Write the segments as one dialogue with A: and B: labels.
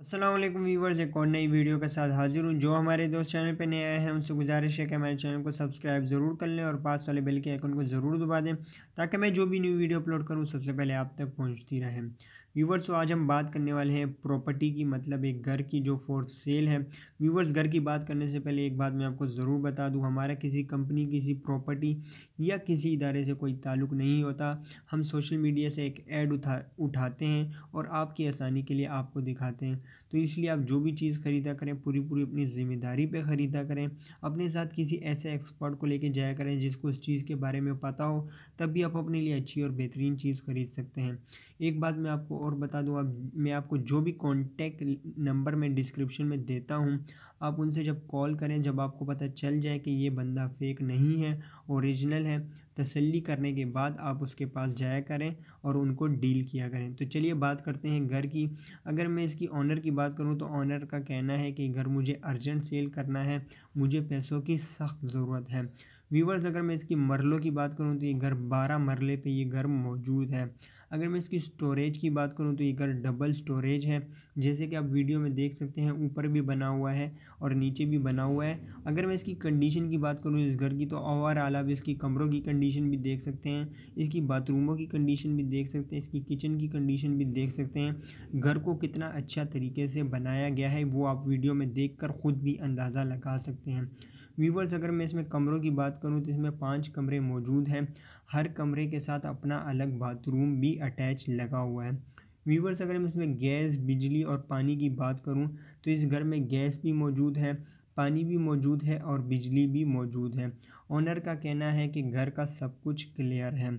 A: Aslam viewers एक और नई वीडियो के साथ हाजिर हूँ जो हमारे दोस्त चैनल पर नए आए हैं उनसे गुजारिश है कि हमारे चैनल को सब्सक्राइब ज़रूर कर लें और पास वाले बेल के आइकन को ज़रूर दबा दें ताकि मैं जो भी न्यू वीडियो अपलोड करूँ सबसे पहले आप तक पहुँचती रहें व्यूवर्स तो आज हम बात करने वाले हैं प्रॉपर्टी की मतलब एक घर की जो फॉर सेल है व्यूवर्स घर की बात करने से पहले एक बात मैं आपको ज़रूर बता दूँ हमारा किसी कंपनी किसी प्रॉपर्टी या किसी इदारे से कोई ताल्लुक नहीं होता हम सोशल मीडिया से एक ऐड उठा उठाते हैं और आपकी आसानी के लिए आपको दिखाते हैं तो इसलिए आप जो भी चीज़ ख़रीदा करें पूरी पूरी अपनी ज़िम्मेदारी पर ख़रीदा करें अपने साथ किसी ऐसे एक्सपर्ट को लेकर जाया करें जिसको उस चीज़ के बारे में पता हो तब भी आप अपने लिए अच्छी और बेहतरीन चीज़ ख़रीद सकते हैं एक बात मैं आपको और बता दूँ आप मैं आपको जो भी कॉन्टैक्ट नंबर मैं डिस्क्रिप्शन में देता हूँ आप उनसे जब कॉल करें जब आपको पता चल जाए कि ये बंदा फेक नहीं है ओरिजिनल है तसल्ली करने के बाद आप उसके पास जाया करें और उनको डील किया करें तो चलिए बात करते हैं घर की अगर मैं इसकी ऑनर की बात करूं तो ऑनर का कहना है कि घर मुझे अर्जेंट सेल करना है मुझे पैसों की सख्त ज़रूरत है व्यूवर्स अगर मैं इसकी मरलों की बात करूं तो ये घर बारह मरले पे ये घर मौजूद है अगर मैं इसकी स्टोरेज की बात करूँ तो ये घर डबल स्टोरेज है जैसे कि आप वीडियो में देख सकते हैं ऊपर भी बना हुआ है और नीचे भी बना हुआ है अगर मैं इसकी कंडीशन की बात करूँ इस घर की तो ओवरऑल आप इसकी कमरों की कंडीशन भी देख सकते हैं इसकी बाथरूमों की कंडीशन भी देख सकते हैं इसकी किचन की कंडीशन भी देख सकते हैं घर को कितना अच्छा तरीके से बनाया गया है वो आप वीडियो में देख कर ख़ुद भी अंदाज़ा लगा सकते हैं व्यूवर्स अगर मैं इसमें कमरों की बात करूँ तो इसमें पाँच कमरे मौजूद हैं हर कमरे के साथ अपना अलग बाथरूम भी अटैच लगा हुआ है व्यूवर्स अगर मैं इसमें गैस बिजली और पानी की बात करूँ तो इस घर में गैस भी मौजूद है पानी भी मौजूद है और बिजली भी मौजूद है ऑनर का कहना है कि घर का सब कुछ क्लियर है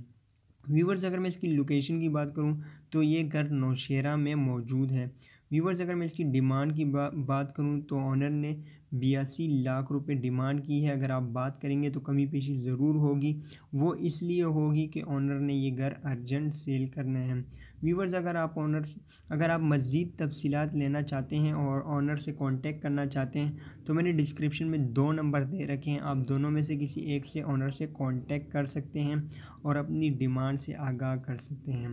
A: व्यूवर्स अगर मैं इसकी लोकेशन की बात करूं तो ये घर नौशेरा में मौजूद है व्यूवर्स अगर मैं इसकी डिमांड की बा, बात करूं तो ऑनर ने बयासी लाख रुपए डिमांड की है अगर आप बात करेंगे तो कमी पेशी ज़रूर होगी वो इसलिए होगी कि ऑनर ने ये घर अर्जेंट सेल करना है व्यूवर्स अगर आप ऑनर अगर आप मज़ीद तफसीत लेना चाहते हैं और ऑनर से कांटेक्ट करना चाहते हैं तो मैंने डिस्क्रिप्शन में दो नंबर दे रखे हैं आप दोनों में से किसी एक से ऑनर से कॉन्टेक्ट कर सकते हैं और अपनी डिमांड से आगाह कर सकते हैं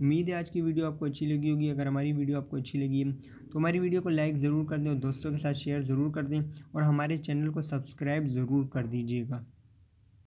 A: उम्मीद है आज की वीडियो आपको अच्छी लगी होगी अगर हमारी वीडियो आपको अच्छी लगी है तो हमारी वीडियो को लाइक ज़रूर कर दें और दोस्तों के साथ शेयर ज़रूर कर दें और हमारे चैनल को सब्सक्राइब ज़रूर कर दीजिएगा